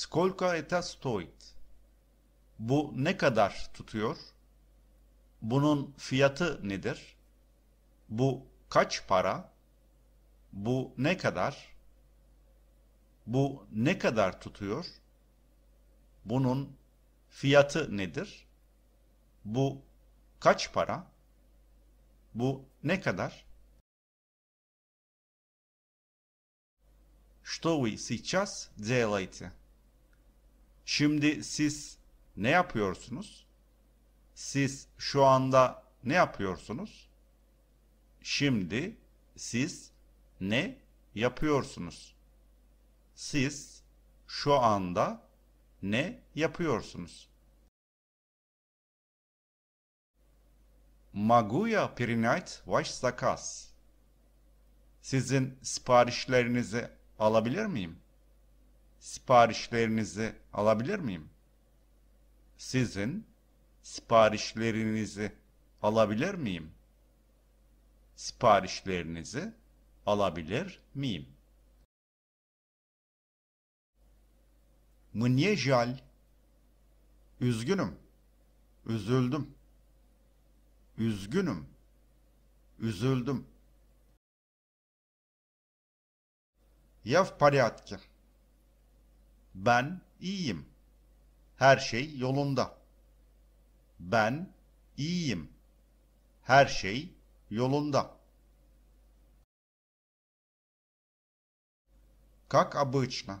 Skolka eta stoit. Bu ne kadar tutuyor? Bunun fiyatı nedir? Bu kaç para? Bu ne kadar? Bu ne kadar tutuyor? Bunun fiyatı nedir? Bu kaç para? Bu ne kadar? Что вы сейчас делаете? Şimdi siz ne yapıyorsunuz? Siz şu anda ne yapıyorsunuz? Şimdi siz ne yapıyorsunuz? Siz şu anda ne yapıyorsunuz? Могу я принять ваш Sizin siparişlerinizi alabilir miyim? siparişlerinizi alabilir miyim? Sizin siparişlerinizi alabilir miyim? Siparişlerinizi alabilir miyim? Мне жаль. Üzgünüm. Üzüldüm. Üzgünüm. Üzüldüm. Я в порядке. Ben iyiyim. Her şey yolunda. Ben iyiyim. Her şey yolunda. Как обычно.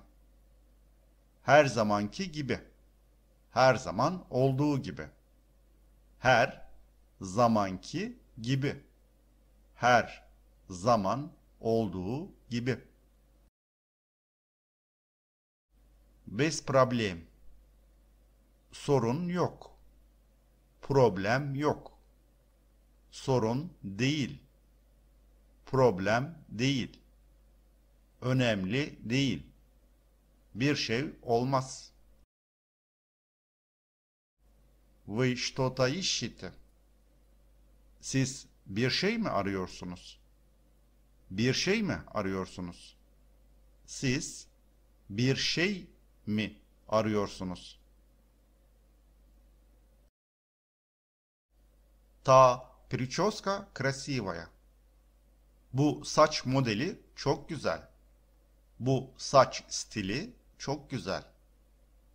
Her zamanki gibi. Her zaman olduğu gibi. Her zamanki gibi. Her zaman olduğu gibi. Без проблем. Sorun yok. Problem yok. Sorun değil. Problem değil. Önemli değil. Bir şey olmaz. Вы что-то ищете? Siz bir şey mi arıyorsunuz? Bir şey mi arıyorsunuz? Siz bir şey mi arıyorsunuz? Ta прическа красивая. Bu saç modeli çok güzel. Bu saç stili çok güzel.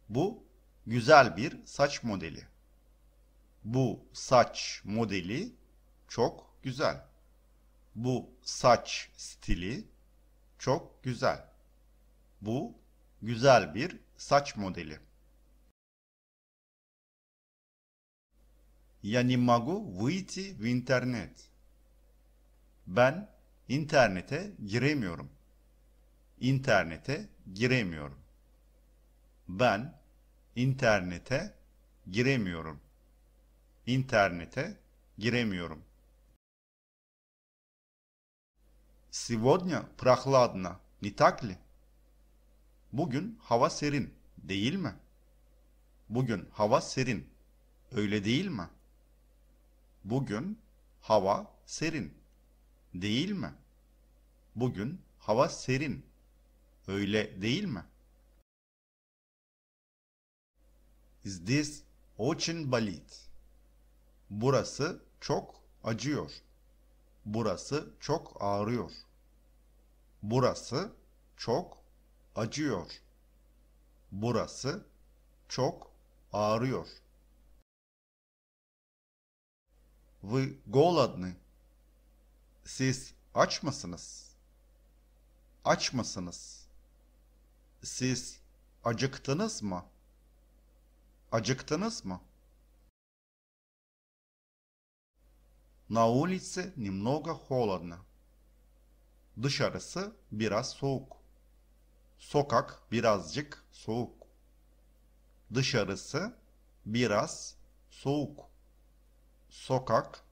Bu güzel bir saç modeli. Bu saç modeli çok güzel. Bu saç stili çok güzel. Bu Güzel bir saç modeli. Я не могу выйти в интернет. Ben internete giremiyorum. İnternete giremiyorum. Ben internete giremiyorum. İnternete giremiyorum. Сегодня прохладно, не так ли? Bugün hava serin, değil mi? Bugün hava serin, öyle değil mi? Bugün hava serin, değil mi? Bugün hava serin, öyle değil mi? Is this очень болит. Burası çok acıyor. Burası çok ağrıyor. Burası çok acıyor. Burası çok ağrıyor. Вы голодны. Siz aç mısınız? Aç mısınız? Siz acıktınız mı? Acıktınız mı? На улице немного холодно. Dışarısı biraz soğuk. Sokak birazcık soğuk. Dışarısı biraz soğuk. Sokak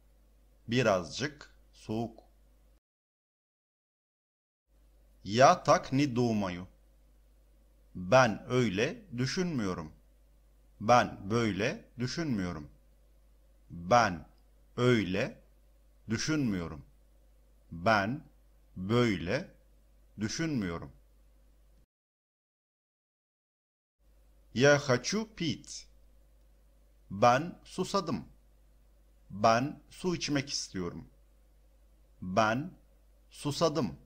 birazcık soğuk. Ya tak ni doğmayu. Ben öyle düşünmüyorum. Ben böyle düşünmüyorum. Ben öyle düşünmüyorum. Ben böyle düşünmüyorum. Я хочу пить. Ben susadım. Ben su içmek istiyorum. Ben susadım.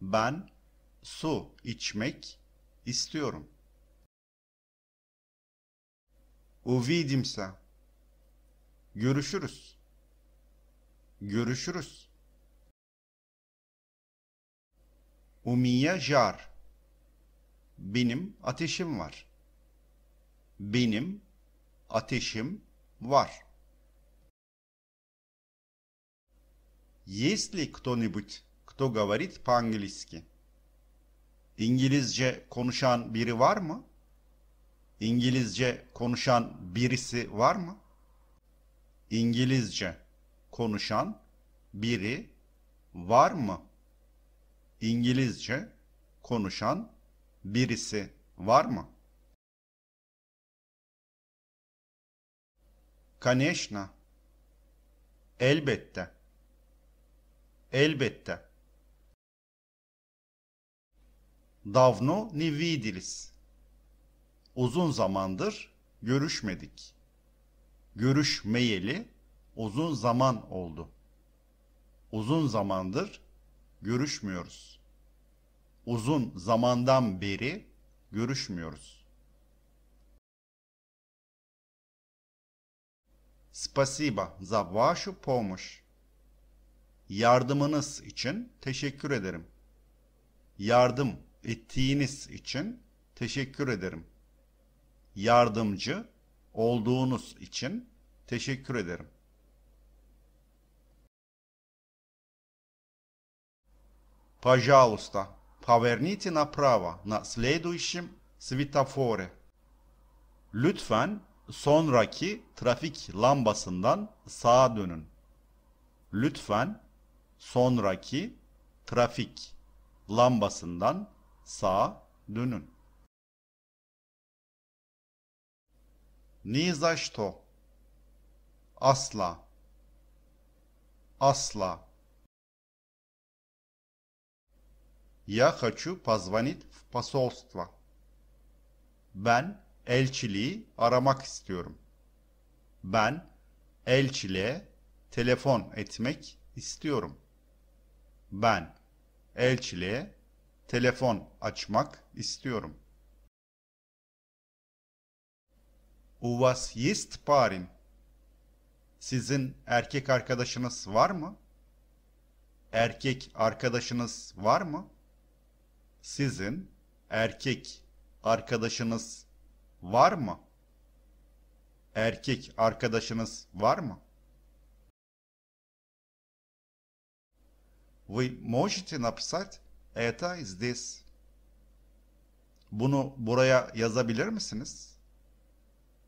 Ben su içmek istiyorum. Увидимся. Görüşürüz. Görüşürüz. У меня жар. Benim ateşim var. Benim ateşim var. Есть ли кто-нибудь, кто говорит по-английски? İngilizce konuşan biri var mı? İngilizce konuşan birisi var mı? İngilizce konuşan biri var mı? İngilizce konuşan birisi var mı? Конечно. Elbette. Elbette. Davno ne виделись. Uzun zamandır görüşmedik. Görüşmeyeli uzun zaman oldu. Uzun zamandır görüşmüyoruz. Uzun zamandan beri görüşmüyoruz. Спасибо за вашу помощь. Yardımınız için teşekkür ederim. Yardım ettiğiniz için teşekkür ederim. Yardımcı olduğunuz için teşekkür ederim. Пожалуйста, поверните направо на следующем светофоре. Lütfen sonraki trafik lambasından sağa dönün. Lütfen sonraki trafik lambasından sağa dönün. Nizashto Asla. Asla. Я хочу позвонить в посольство. Ben elçiliği aramak istiyorum. Ben elçiliğe telefon etmek istiyorum. Ben elçiliğe telefon açmak istiyorum. U вас есть парень? Sizin erkek arkadaşınız var mı? Erkek arkadaşınız var mı? Sizin erkek arkadaşınız var mı? Erkek arkadaşınız var mı? Вы можете написать это здесь? Bunu buraya yazabilir misiniz?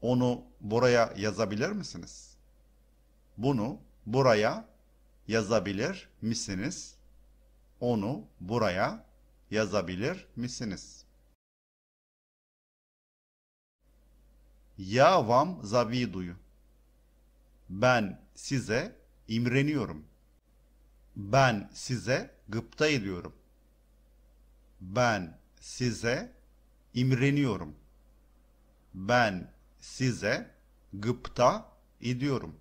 Onu buraya yazabilir misiniz? Bunu buraya yazabilir misiniz? Onu buraya yazabilir misiniz? Я вам завидую. Ben size imreniyorum. Ben size gıpta ediyorum. Ben size imreniyorum. Ben size gıpta ediyorum.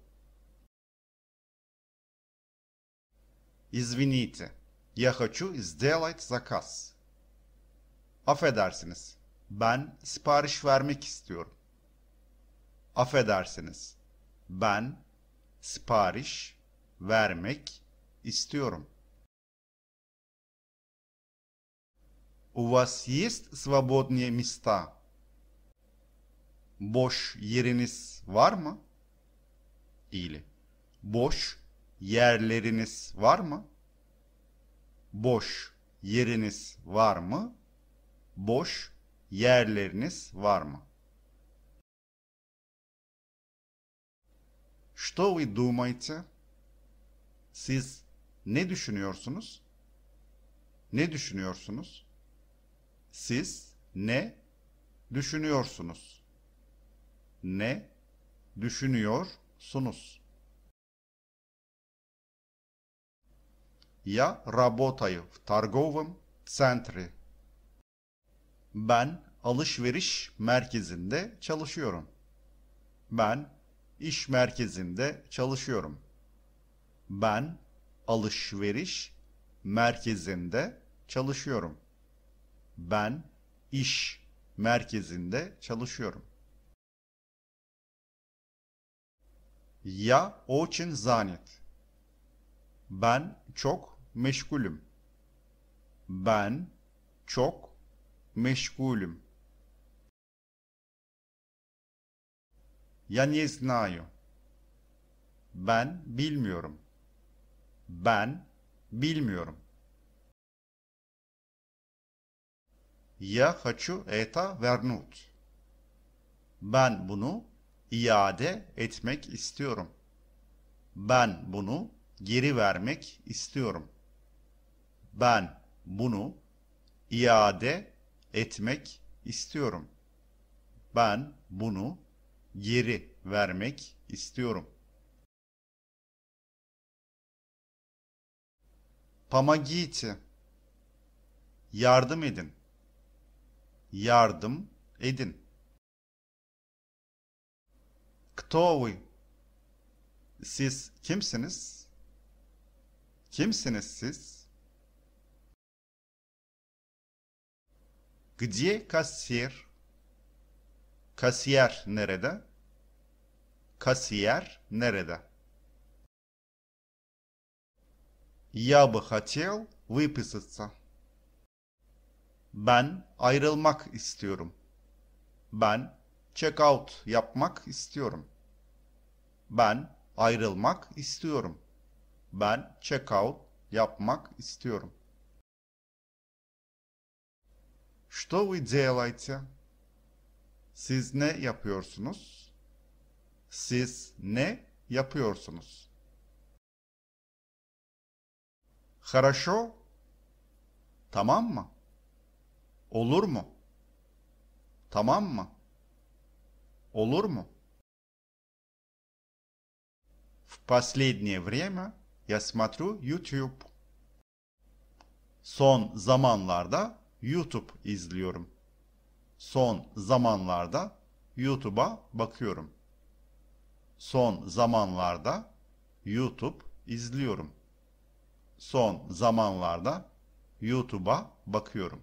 Извините, я хочу сделать заказ. Affedersiniz, ben sipariş vermek istiyorum. Affedersiniz. Ben sipariş vermek istiyorum. У вас есть свободные места? Boş yeriniz var mı? Или boş yerleriniz var mı? Boş yeriniz var mı? Boş yerleriniz var mı? Что вы думаете? Siz ne düşünüyorsunuz? Ne düşünüyorsunuz? Siz ne düşünüyorsunuz? Ne düşünüyorsunuz? Я работаю в торговом центре. Ben alışveriş merkezinde çalışıyorum. Ben iş merkezinde çalışıyorum. Ben alışveriş merkezinde çalışıyorum. Ben iş merkezinde çalışıyorum. Ya очень занят. Ben çok meşgulüm. Ben çok meşgulüm. Я не знаю. Ben bilmiyorum. Ben bilmiyorum. Я хочу это вернуть. Ben bunu iade etmek istiyorum. Ben bunu geri vermek istiyorum. Ben bunu iade etmek istiyorum. Ben bunu yeri vermek istiyorum. Помогите. Yardım edin. Yardım edin. Кто вы? Siz kimsiniz? Kimsiniz siz? Где кассир? Kasiyer nerede? Кассиер nerede? Я бы хотел выписаться. Ben ayrılmak istiyorum. Ben check out yapmak istiyorum. Ben ayrılmak istiyorum. Ben check out yapmak istiyorum. Что вы делаете? Siz ne yapıyorsunuz? Siz ne yapıyorsunuz? Хорошо. Tamam mı? Olur mu? Tamam mı? Olur mu? В последнее время я смотрю YouTube. Son zamanlarda YouTube izliyorum. Son zamanlarda YouTube'a bakıyorum. Son zamanlarda YouTube izliyorum. Son zamanlarda YouTube'a bakıyorum.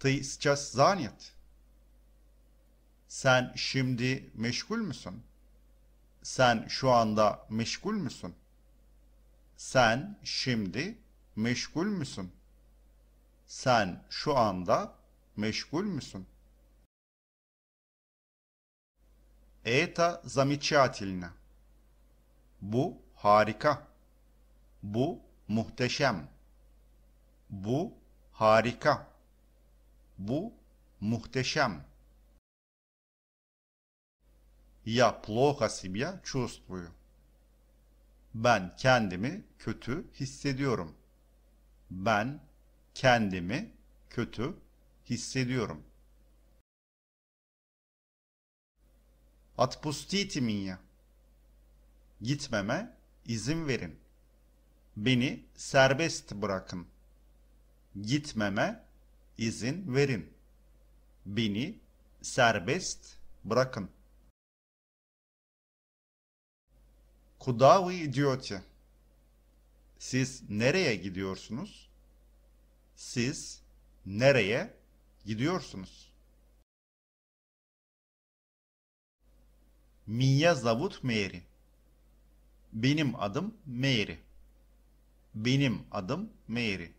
Ты сейчас занят? Sen şimdi meşgul müsün? Sen şu anda meşgul müsün? Sen şimdi meşgul müsün? Sen şu anda meşgul müsün? Это замечательно. Bu harika. Bu muhteşem. Bu harika. Bu muhteşem. Я плохо себя чувствую. Ben kendimi kötü hissediyorum. Ben kendimi kötü hissediyorum. Atpustiti minya. Gitmeme izin verin. Beni serbest bırakın. Gitmeme izin verin. Beni serbest bırakın. Kuda вы идете? Siz nereye gidiyorsunuz? Siz nereye gidiyorsunuz? Меня зовут Мэри. Benim adım Мэри. Benim adım Мэри.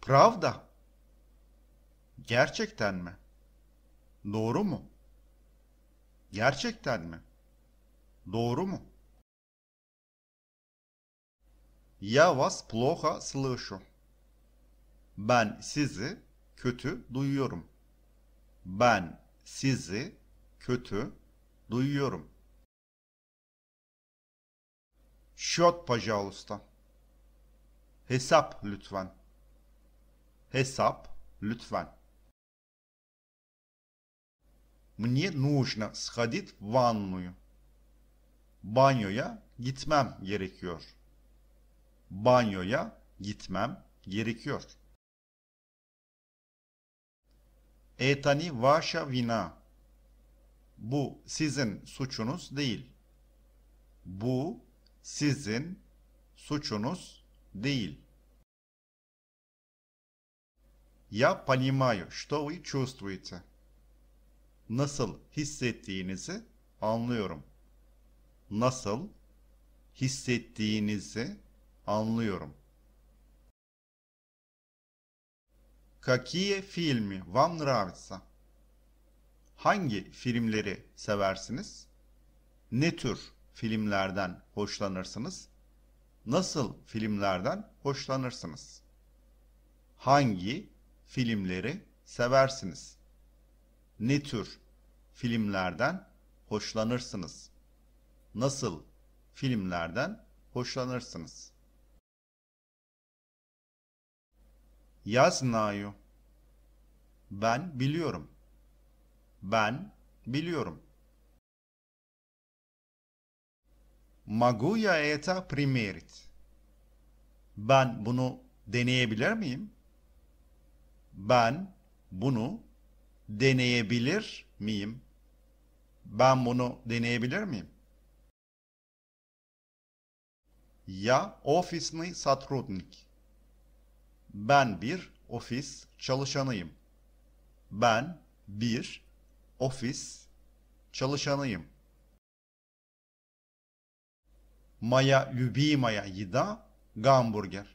Pravda. Gerçekten mi? Doğru mu? Gerçekten mi? Doğru mu? Я вас плохо слышу. Ben sizi kötü duyuyorum. Ben sizi kötü duyuyorum. Şot, пожалуйста. Hesap lütfen. Hesap lütfen. Мне нужно сходить в ванную. Banyoya gitmem gerekiyor. Banyoya gitmem gerekiyor. Etani vaşa vina. Bu sizin suçunuz değil. Bu sizin suçunuz değil. Я понимаю, что вы чувствуете. Nasıl hissettiğinizi anlıyorum. Nasıl hissettiğinizi anlıyorum. Какие фильмы вам нравятся? Hangi filmleri seversiniz? Ne tür filmlerden hoşlanırsınız? Nasıl filmlerden hoşlanırsınız? Hangi filmleri seversiniz? Ne tür filmlerden hoşlanırsınız? Nasıl filmlerden hoşlanırsınız? Я знаю. Ben biliyorum. Ben biliyorum. Могу я это примерить? Ben bunu deneyebilir miyim? Ben bunu deneyebilir miyim? Ben bunu deneyebilir miyim? Я офисный сотрудник. Ben bir ofis çalışanıyım. Ben bir ofis çalışanıyım. Моя любимая еда – гамбургер.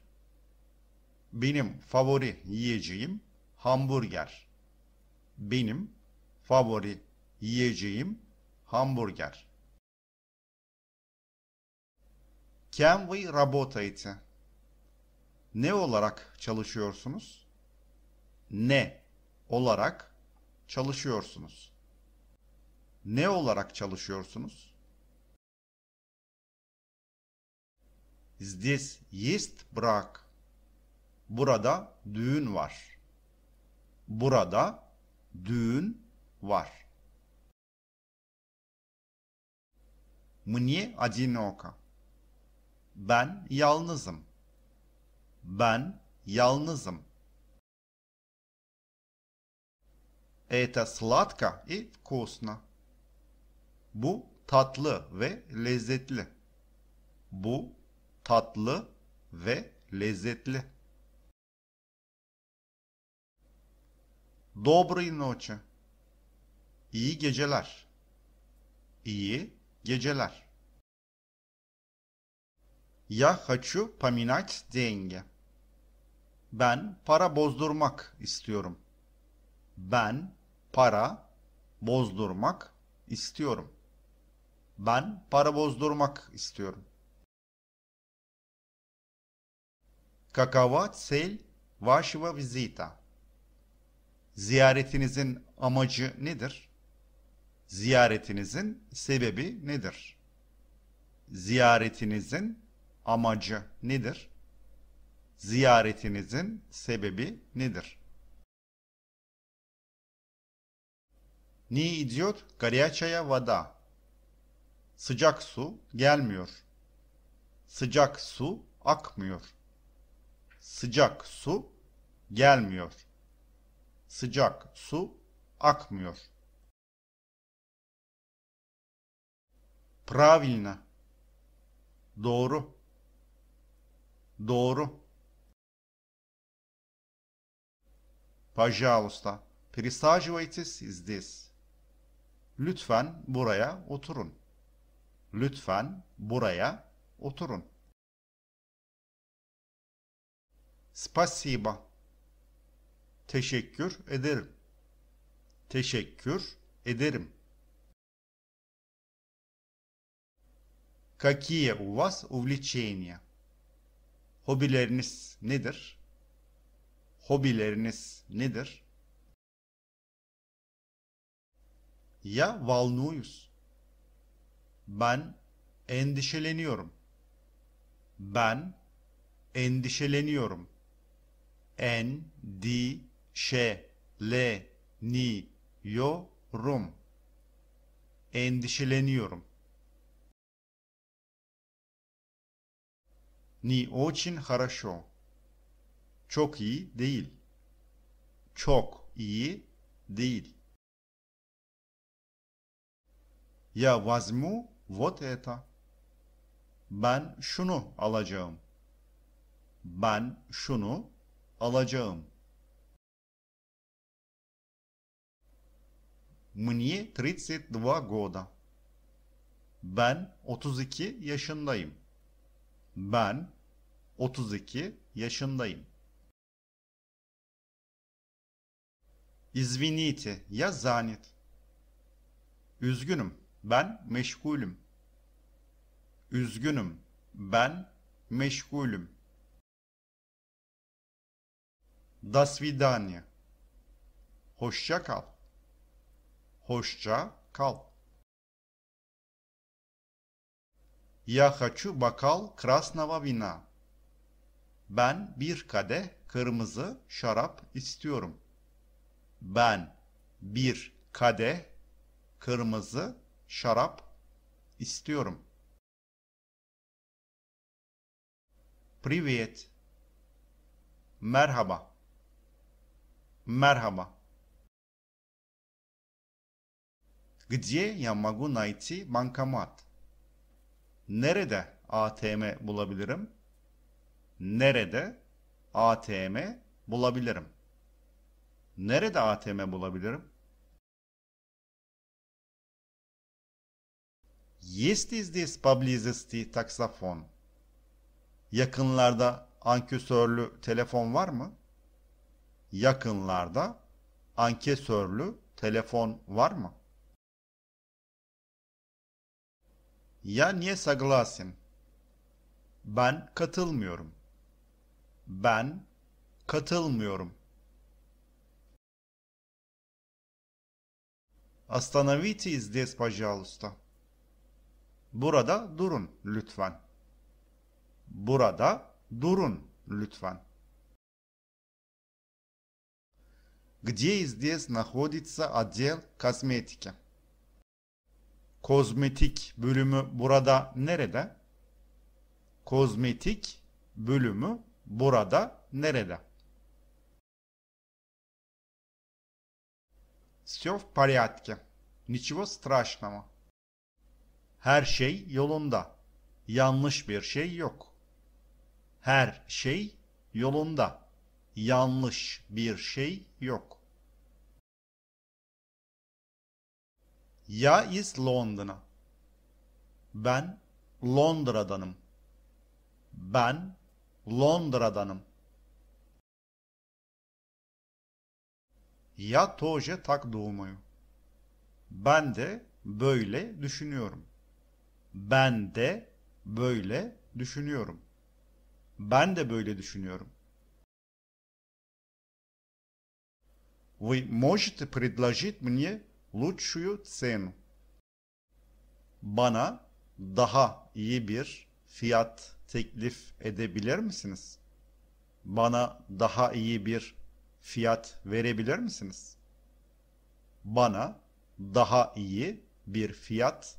Benim favori yiyeceğim hamburger. Benim favori yiyeceğim hamburger. Кем вы работаете? ne olarak çalışıyorsunuz? Ne olarak çalışıyorsunuz? Ne olarak çalışıyorsunuz? Здесь есть брак. Burada düğün var. Burada düğün var. Мне одиноко. Ben yalnızım. Ben yalnızım. Это сладко и вкусно. Bu tatlı ve lezzetli. Bu tatlı ve lezzetli. Доброй ночи. İyi geceler. İyi geceler. Я хочу поменять деньги. Ben para bozdurmak istiyorum. Ben para bozdurmak istiyorum. Ben para bozdurmak istiyorum. Какова цель вашего визита? Ziyaretinizin amacı nedir? Ziyaretinizin sebebi nedir? Ziyaretinizin amacı nedir? ziyaretinizin sebebi nedir? Ni idiot горячая vada. Sıcak su gelmiyor. Sıcak su akmıyor. Sıcak su gelmiyor. Sıcak su akmıyor. Правильно. Doğru. Doğru. Пожалуйста, пересаживайтесь здесь. Lütfen buraya oturun. Lütfen buraya oturun. Спасибо. Teşekkür ederim. Teşekkür ederim. Какие у вас увлечения? Hobileriniz nedir? hobileriniz nedir? Ya Valnuyuz. Ben endişeleniyorum. Ben endişeleniyorum. En di şe le ni yo rum. Endişeleniyorum. Ni очень хорошо. Çok iyi değil. Çok iyi değil. Я возьму вот это. Ben şunu alacağım. Ben şunu alacağım. Мне 32 года. Ben 32 yaşındayım. Ben 32 yaşındayım. İzviniti ya zanit. Üzgünüm, ben meşgulüm. Üzgünüm, ben meşgulüm. Dasvidanya. Hoşça kal. Hoşça kal. Я хочу бокал красного вина. Ben bir kadeh kırmızı şarap istiyorum ben bir kade kırmızı şarap istiyorum. Привет. Merhaba. Merhaba. Где я могу найти банкомат? Nerede ATM bulabilirim? Nerede ATM bulabilirim? Nerede ATM bulabilirim? Есть здесь поблизости таксофон? Yakınlarda ankesörlü telefon var mı? Yakınlarda ankesörlü telefon var mı? Я не согласен. Ben katılmıyorum. Ben katılmıyorum. Остановите здесь, пожалуйста. Burada durun lütfen. Burada durun lütfen. Где здесь находится отдел косметики? Kozmetik bölümü burada nerede? Kozmetik bölümü burada nerede? Все в порядке. Ничего страшного. Her şey yolunda. Yanlış bir şey yok. Her şey yolunda. Yanlış bir şey yok. Ya iz Londra. Ben Londra'danım. Ben Londra'danım. Я тоже так думаю. Ben de böyle düşünüyorum. Ben de böyle düşünüyorum. Ben de böyle düşünüyorum. Вы можете предложить мне лучшую цену? Bana daha iyi bir fiyat teklif edebilir misiniz? Bana daha iyi bir fiyat verebilir misiniz? Bana daha iyi bir fiyat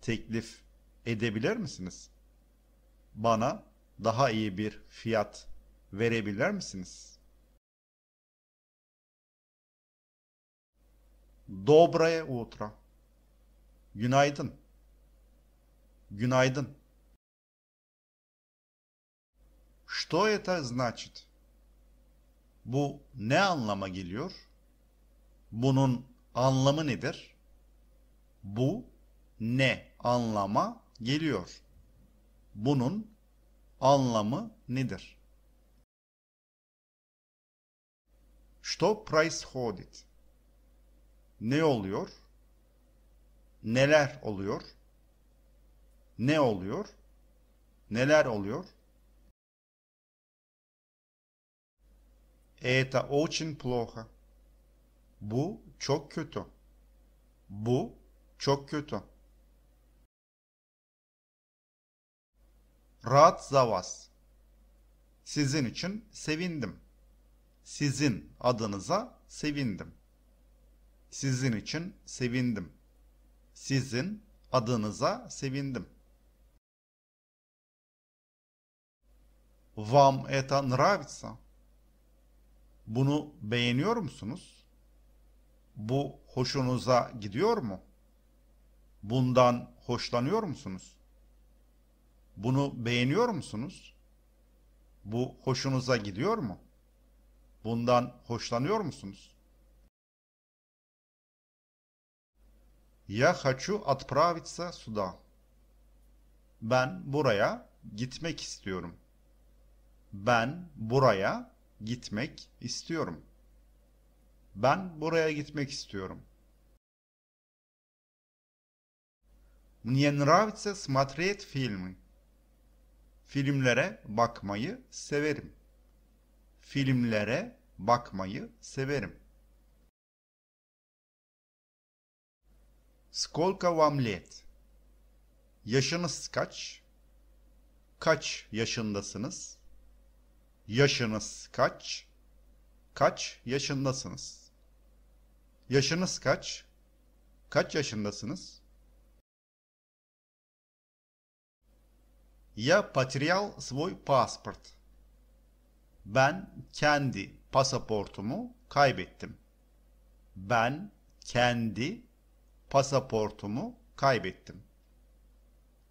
teklif edebilir misiniz? Bana daha iyi bir fiyat verebilir misiniz? Доброе утро. Günaydın. Günaydın. Что это значит? Bu ne anlama geliyor? Bunun anlamı nedir? Bu ne anlama geliyor? Bunun anlamı nedir? Что происходит? Ne oluyor? Neler oluyor? Ne oluyor? Neler oluyor? Это очень плохо. Bu çok kötü. Bu çok kötü. Rahat zavas. Sizin için sevindim. Sizin adınıza sevindim. Sizin için sevindim. Sizin adınıza sevindim. Вам это нравится? Bunu beğeniyor musunuz? Bu hoşunuza gidiyor mu? Bundan hoşlanıyor musunuz? Bunu beğeniyor musunuz? Bu hoşunuza gidiyor mu? Bundan hoşlanıyor musunuz? Я хочу отправиться сюда. Ben buraya gitmek istiyorum. Ben buraya gitmek istiyorum. Ben buraya gitmek istiyorum. Мне нравится смотреть фильмы. Filmlere bakmayı severim. Filmlere bakmayı severim. Сколько вам лет? Yaşınız kaç? Kaç yaşındasınız? Yaşınız kaç? Kaç yaşındasınız? Yaşınız kaç? Kaç yaşındasınız? Я потерял свой паспорт. Ben kendi pasaportumu kaybettim. Ben kendi pasaportumu kaybettim.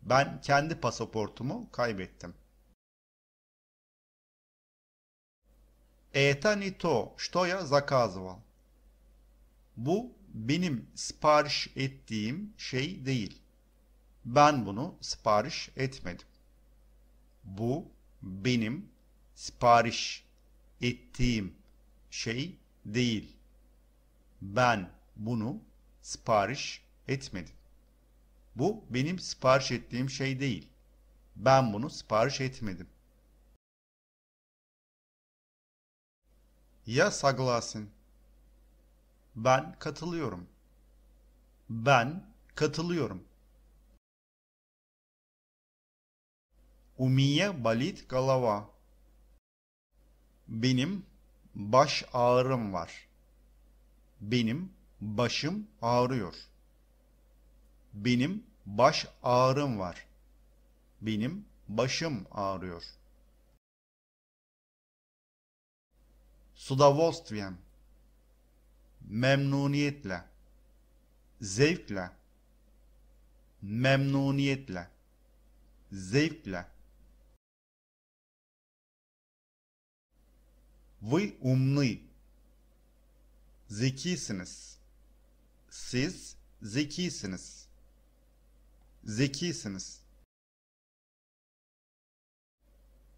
Ben kendi pasaportumu kaybettim. Это не то, что я заказывал. Bu benim sipariş ettiğim şey değil. Ben bunu sipariş etmedim. Bu benim sipariş ettiğim şey değil. Ben bunu sipariş etmedim. Bu benim sipariş ettiğim şey değil. Ben bunu sipariş etmedim. Я согласен. Ben katılıyorum. Ben katılıyorum. У меня болит голова. Benim baş ağrım var. Benim başım ağrıyor. Benim baş ağrım var. Benim başım ağrıyor. С удовольствием. Memnuniyetle. Zevkle. Memnuniyetle. Zevkle. Вы умны. Zekisiniz. Siz zekisiniz. Zekisiniz.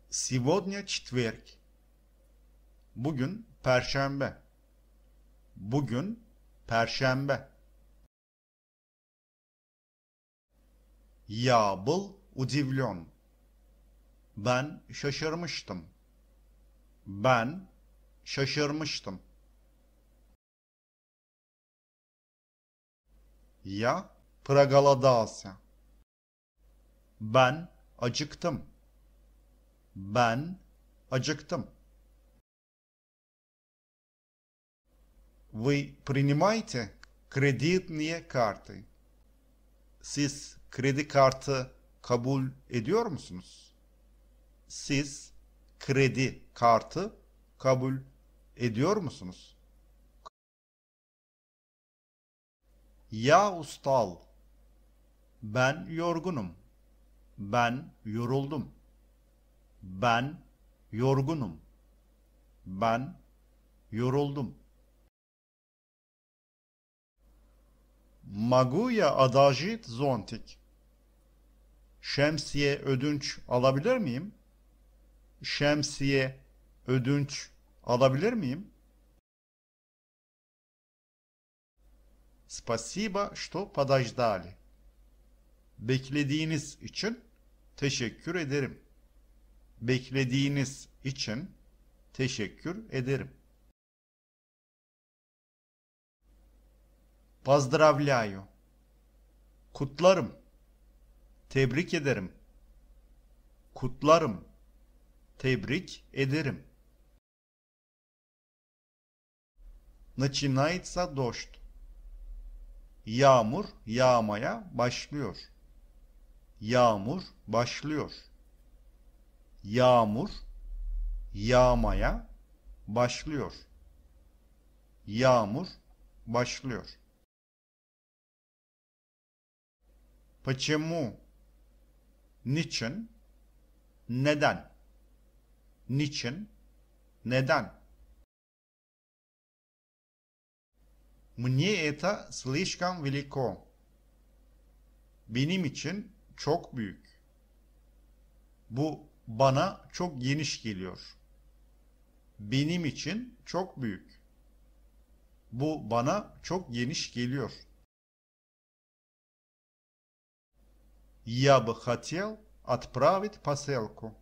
Сегодня четверг. Bugün perşembe. Bugün perşembe. Я был удивлен. Ben şaşırmıştım. Ben şaşırmıştım. Я проголодался. Ben acıktım. Ben acıktım. Вы принимаете кредитные карты. Siz kredi kartı kabul ediyor musunuz? Siz kredi kartı kabul ediyor musunuz? Ya ustal, ben yorgunum. Ben yoruldum. Ben yorgunum. Ben yoruldum. Maguya adajit zontik. Şemsiye ödünç alabilir miyim? Şemsiye ödünç alabilir miyim? Спасибо, что подождали. Beklediğiniz için teşekkür ederim. Beklediğiniz için teşekkür ederim. Поздравляю. Kutlarım. Tebrik ederim. Kutlarım. Tebrik ederim. Начинается дождь. Yağmur yağmaya başlıyor. Yağmur başlıyor. Yağmur yağmaya başlıyor. Yağmur başlıyor. Почему? Niçin? Neden? Niçin? Neden? Мне это слишком велико. Benim için çok büyük. Bu bana çok geniş geliyor. Benim için çok büyük. Bu bana çok geniş geliyor. Я бы хотел отправить посылку.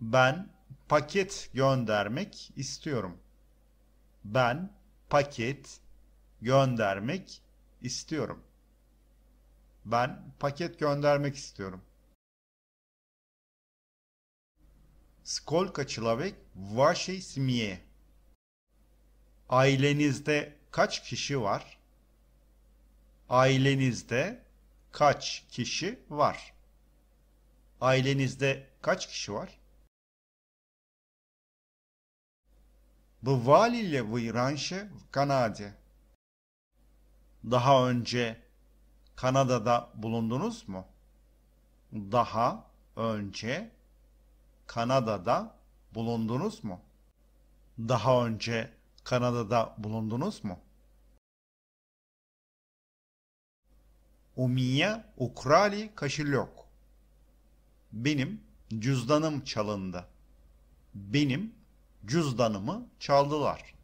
Ben paket göndermek istiyorum. Ben paket göndermek istiyorum. Ben paket göndermek istiyorum. Сколько человек в вашей семье? Ailenizde kaç kişi var? Ailenizde kaç kişi var? Ailenizde kaç kişi var? Бывали ли вы раньше в Канаде? Daha önce Kanada'da bulundunuz mu? Daha önce Kanada'da bulundunuz mu? Daha önce Kanada'da bulundunuz mu? У меня украли кошелек. Benim cüzdanım çalındı. Benim cüzdanımı çaldılar.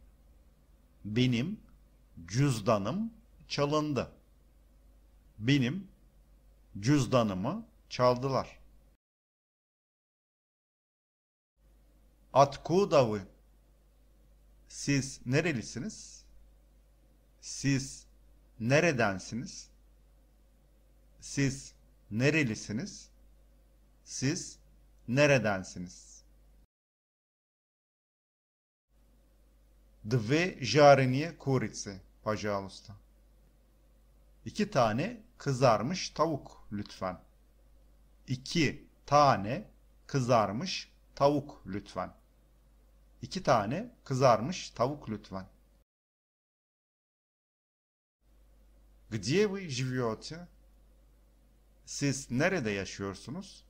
Benim cüzdanım çalındı. Benim cüzdanımı çaldılar. Откуда вы? Siz nerelisiniz? Siz neredensiniz? Siz nerelisiniz? Siz neredensiniz? Dve jareniye kuritsi, pajalusta. İki tane kızarmış tavuk lütfen. İki tane kızarmış tavuk lütfen. İki tane kızarmış tavuk lütfen. Где вы живете? Siz nerede yaşıyorsunuz?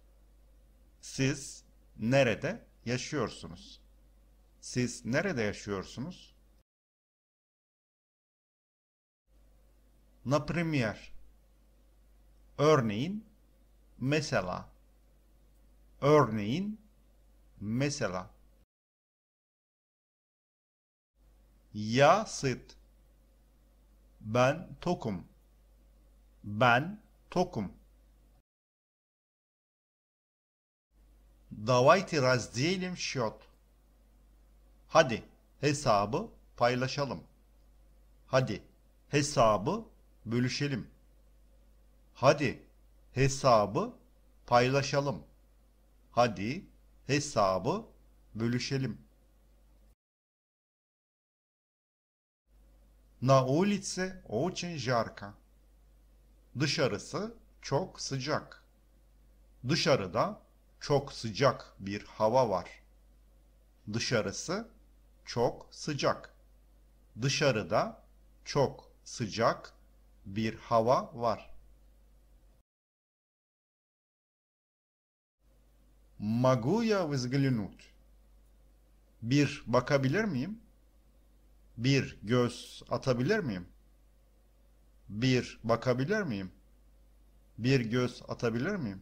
Siz nerede yaşıyorsunuz? Siz nerede yaşıyorsunuz? Например. Örneğin, mesela. Örneğin, mesela. Ya sıt. Ben tokum. Ben tokum. Davayte razdiyelim şiot. Hadi hesabı paylaşalım. Hadi hesabı bölüşelim. Hadi hesabı paylaşalım. Hadi hesabı bölüşelim. Na улице очень жарко. Dışarısı çok sıcak. Dışarıda çok sıcak bir hava var. Dışarısı çok sıcak. Dışarıda çok sıcak bir hava var. Могу я взглянуть? Bir bakabilir miyim? Bir göz atabilir miyim? Bir bakabilir miyim? Bir göz atabilir miyim?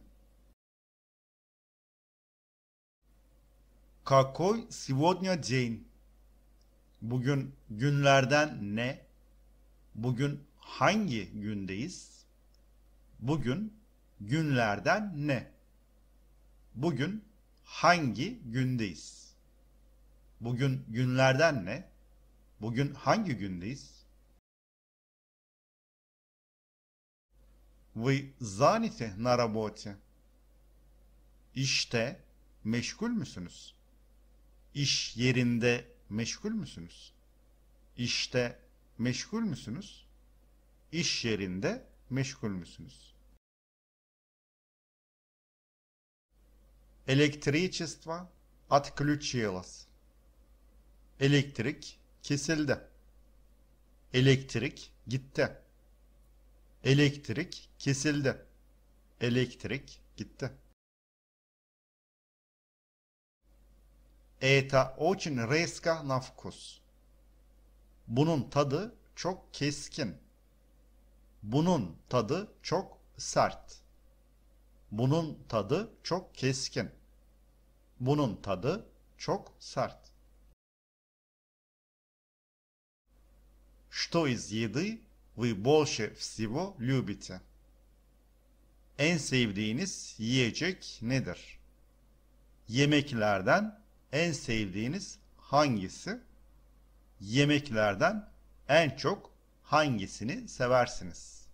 Какой сегодня день? Bugün günlerden ne? Bugün hangi gündeyiz? Bugün günlerden ne? Bugün hangi gündeyiz? Bugün günlerden ne? Bugün hangi gündeyiz? Вы заняты на работе? İşte meşgul müsünüz? İş yerinde meşgul müsünüz? İşte meşgul müsünüz? İş yerinde meşgul müsünüz? Электричество отключилось. Elektrik kesildi. Elektrik gitti. Elektrik kesildi. Elektrik gitti. Eta очень резко на вкус. Bunun tadı çok keskin. Bunun tadı çok sert. Bunun tadı çok keskin. Bunun tadı çok sert. Что из еды вы больше всего любите? En sevdiğiniz yiyecek nedir? Yemeklerden en sevdiğiniz hangisi? Yemeklerden en çok hangisini seversiniz?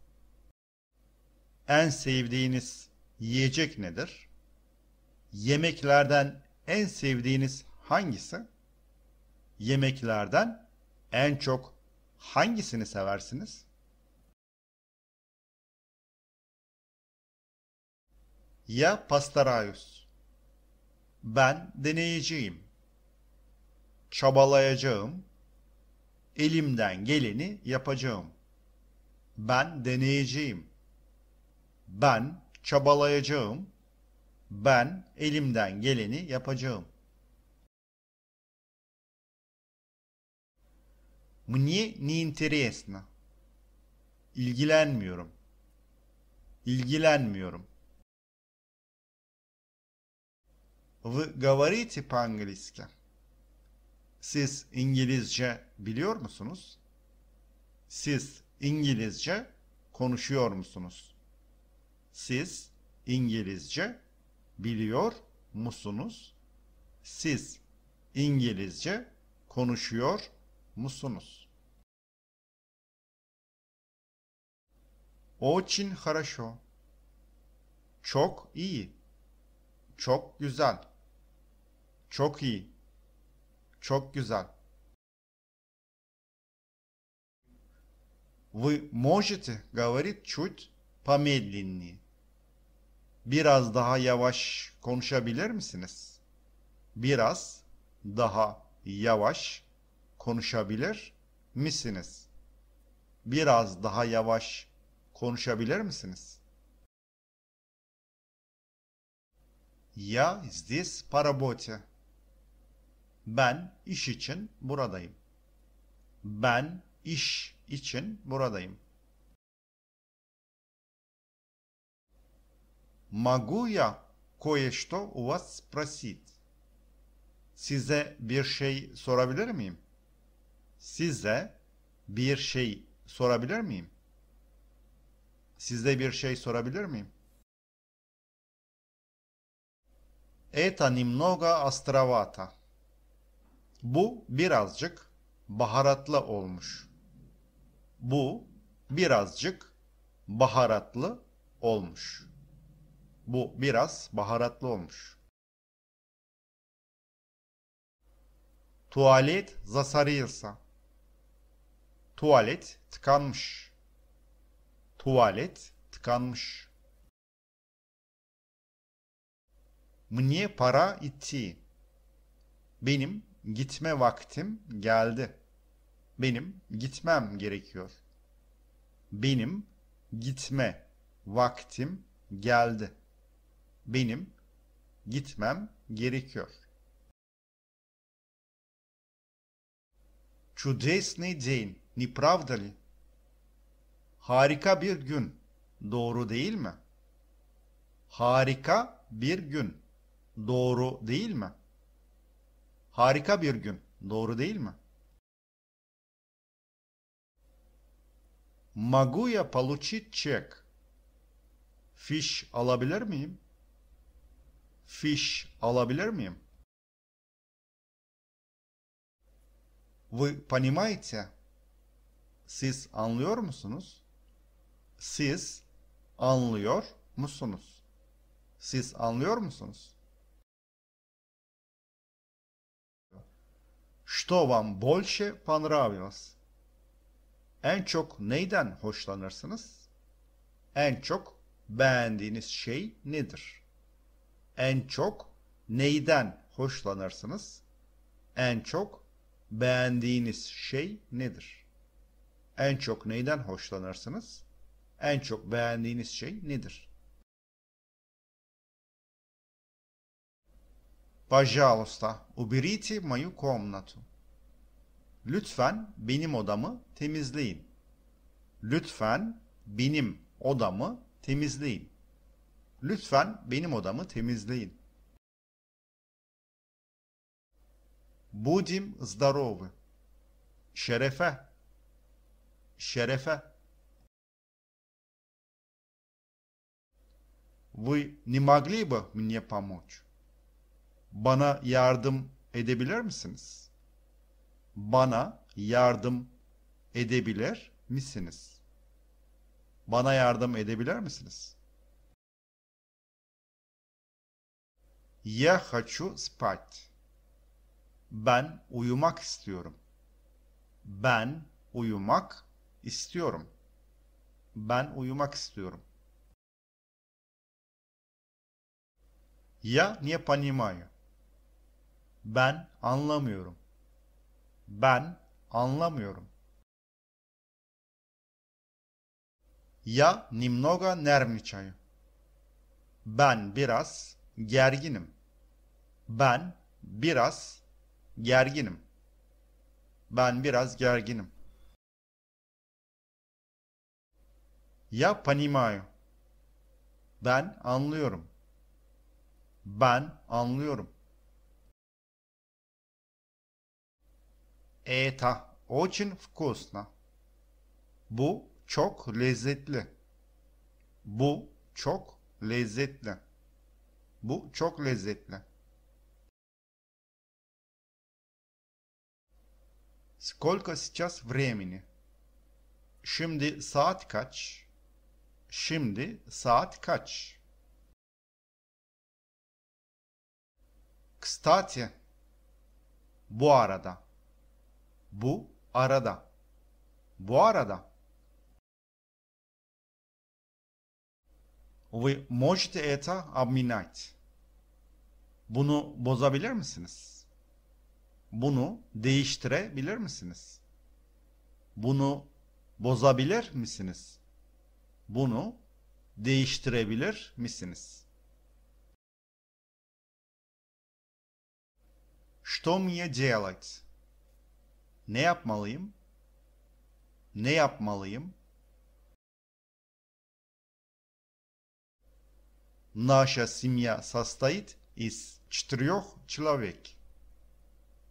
En sevdiğiniz yiyecek nedir? Yemeklerden en sevdiğiniz hangisi? Yemeklerden en çok hangisini seversiniz? Ya pastarayus ben deneyeceğim. Çabalayacağım. Elimden geleni yapacağım. Ben deneyeceğim. Ben çabalayacağım. Ben elimden geleni yapacağım. Мне не интересно. İlgilenmiyorum. İlgilenmiyorum. Вы говорите по-английски? Siz İngilizce biliyor musunuz? Siz İngilizce konuşuyor musunuz? Siz İngilizce biliyor musunuz? Siz İngilizce konuşuyor musunuz? Очень хорошо. Çok iyi. Çok güzel. Çok iyi. Çok güzel. Вы можете говорить чуть помедленнее? Biraz daha yavaş konuşabilir misiniz? Biraz daha yavaş konuşabilir misiniz? Biraz daha yavaş konuşabilir misiniz? Я здесь по работе. Ben iş için buradayım. Ben iş için buradayım. Могу я кое-что у вас спросить? Size bir şey sorabilir miyim? Size bir şey sorabilir miyim? Size bir şey sorabilir miyim? Это немного островато. Bu birazcık baharatlı olmuş. Bu birazcık baharatlı olmuş. Bu biraz baharatlı olmuş. Tuvalet zasarıysa. Tuvalet tıkanmış. Tuvalet tıkanmış. Мне пора идти. Benim Gitme vaktim geldi. Benim gitmem gerekiyor. Benim gitme vaktim geldi. Benim gitmem gerekiyor. Чудесный день, не правда ли? Harika bir gün, doğru değil mi? Harika bir gün, doğru değil mi? Harika bir gün, doğru değil mi? Могу я получить чек? Fiş alabilir miyim? Fiş alabilir miyim? Вы понимаете? Siz anlıyor musunuz? Siz anlıyor musunuz? Siz anlıyor musunuz? Что вам больше понравилось? En çok neyden hoşlanırsınız? En çok beğendiğiniz şey nedir? En çok neyden hoşlanırsınız? En çok beğendiğiniz şey nedir? En çok neyden hoşlanırsınız? En çok beğendiğiniz şey nedir? Пожалуйста, уберите мою комнату. Lütfen benim odamı temizleyin. Lütfen benim odamı temizleyin. Lütfen benim odamı temizleyin. Будем здоровы. Şerefe. Şerefe. Вы не могли бы мне помочь? Bana yardım edebilir misiniz? Bana yardım edebilir misiniz? Bana yardım edebilir misiniz? Я хочу спать. Ben uyumak istiyorum. Ben uyumak istiyorum. Ben uyumak istiyorum. Я не понимаю. Ben anlamıyorum. Ben anlamıyorum. Ya немного нервничаю. Ben biraz gerginim. Ben biraz gerginim. Ben biraz gerginim. Ya понимаю. Ben anlıyorum. Ben anlıyorum. Это очень вкусно. Bu çok lezzetli. Bu çok lezzetli. Bu çok lezzetli. Сколько сейчас времени? Şimdi saat kaç? Şimdi saat kaç? Кстати, bu arada. Bu arada. Bu arada. Вы можете это обменять. Bunu bozabilir misiniz? Bunu değiştirebilir misiniz? Bunu bozabilir misiniz? Bunu değiştirebilir misiniz? Что мне делать? Ne yapmalıyım? Ne yapmalıyım? Наша семья состоит из четырех человек.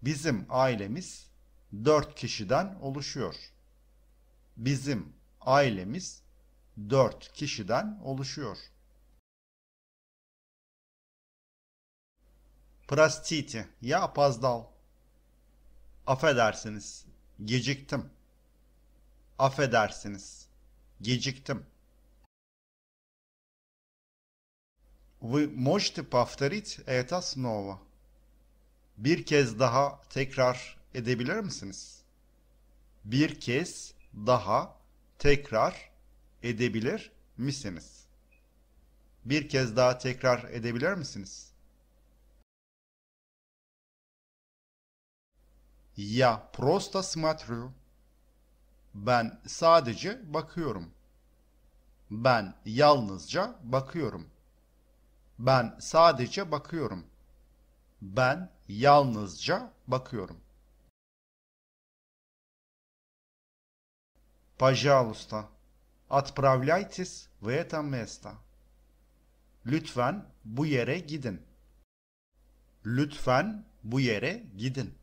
Bizim ailemiz dört kişiden oluşuyor. Bizim ailemiz dört kişiden oluşuyor. Простите, ya apazdal. Affedersiniz, geciktim. Affedersiniz, geciktim. Вы можете повторить это снова? Bir kez daha tekrar edebilir misiniz? Bir kez daha tekrar edebilir misiniz? Bir kez daha tekrar edebilir misiniz? Я просто смотрю. Ben sadece bakıyorum. Ben yalnızca bakıyorum. Ben sadece bakıyorum. Ben yalnızca bakıyorum. Пожалуйста, отправляйтесь в это место. Lütfen bu yere gidin. Lütfen bu yere gidin.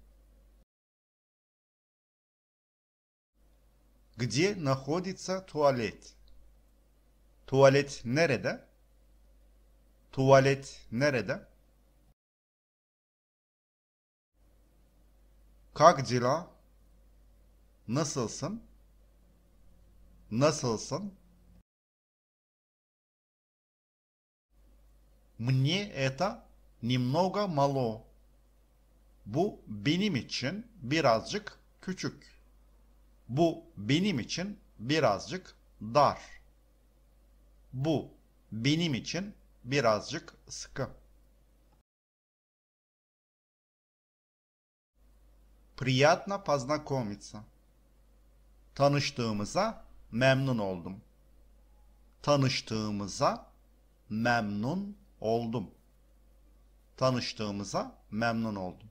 Где находится туалет? Tuvalet nerede? Tuvalet nerede? Как дела? Nasılsın? Nasılsın? Мне это немного мало. Bu benim için birazcık küçük. Bu benim için birazcık dar. Bu benim için birazcık sıkı. Приятно познакомиться. Tanıştığımıza memnun oldum. Tanıştığımıza memnun oldum. Tanıştığımıza memnun oldum.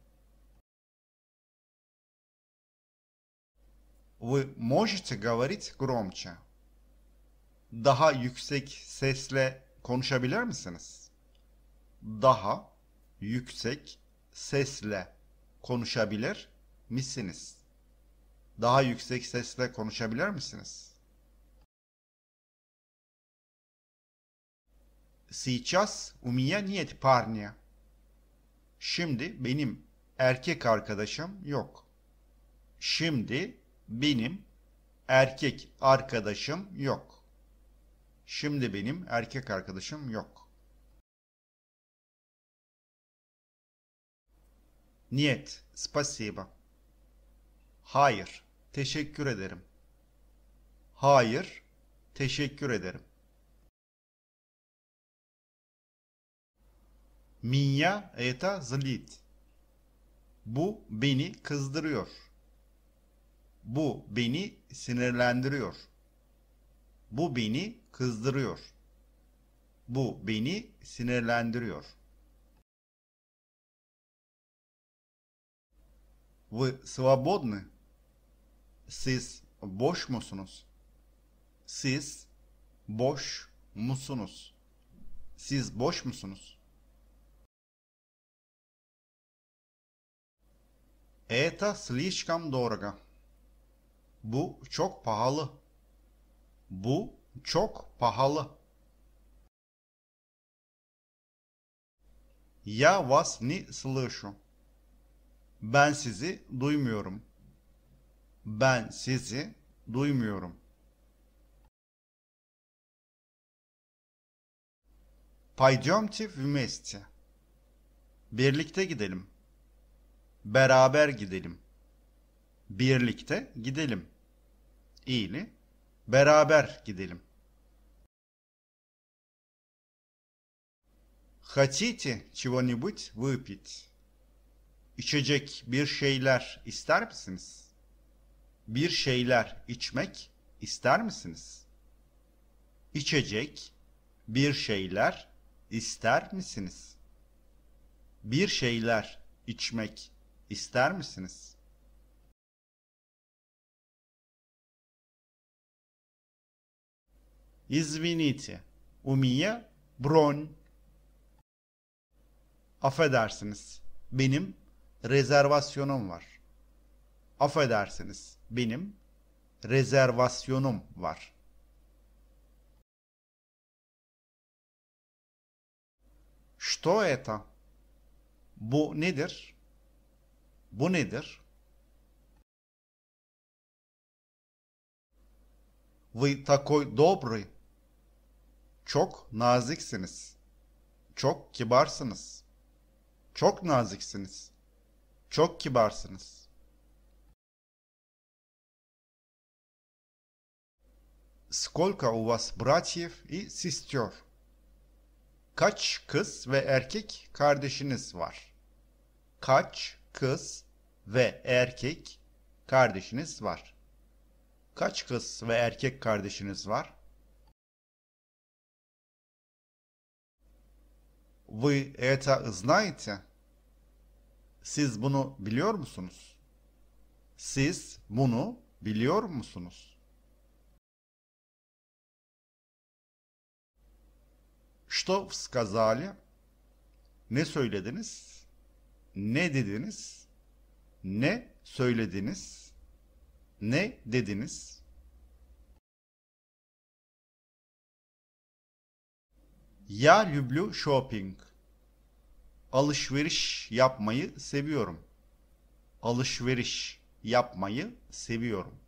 Вы можете говорить громче? Daha yüksek sesle konuşabilir misiniz? Daha yüksek sesle konuşabilir misiniz? Daha yüksek sesle konuşabilir misiniz? Сейчас у меня нет парня. Şimdi benim erkek arkadaşım yok. Şimdi benim erkek arkadaşım yok. Şimdi benim erkek arkadaşım yok. Niyet. Spasiba. Hayır. Teşekkür ederim. Hayır. Teşekkür ederim. Minya eta zlit. Bu beni kızdırıyor. Bu beni sinirlendiriyor. Bu beni kızdırıyor. Bu beni sinirlendiriyor. Вы свободны? Siz boş musunuz? Siz boş musunuz? Siz boş musunuz? Это слишком дорого. Bu çok pahalı. Bu çok pahalı. Я вас не слышу. Ben sizi duymuyorum. Ben sizi duymuyorum. Пойдемте вместе. Birlikte gidelim. Beraber gidelim. Birlikte gidelim iyini beraber gidelim. Хотите чего-нибудь выпить? İçecek bir şeyler ister misiniz? Bir şeyler içmek ister misiniz? İçecek bir şeyler ister misiniz? Bir şeyler içmek ister misiniz? Извините, у меня бронь. Affedersiniz, benim rezervasyonum var. Affedersiniz, benim rezervasyonum var. Что это? Bu nedir? Bu nedir? Вы такой добрый. Çok naziksiniz. Çok kibarsınız. Çok naziksiniz. Çok kibarsınız. Сколько u вас братьев i сестер? Kaç kız ve erkek kardeşiniz var? Kaç kız ve erkek kardeşiniz var? Kaç kız ve erkek kardeşiniz var? Вы это знаете? Siz bunu biliyor musunuz? Siz bunu biliyor musunuz? Что сказали? Ne söylediniz? Ne dediniz? Ne söylediniz? Ne dediniz? Я люблю shopping. Alışveriş yapmayı seviyorum. Alışveriş yapmayı seviyorum.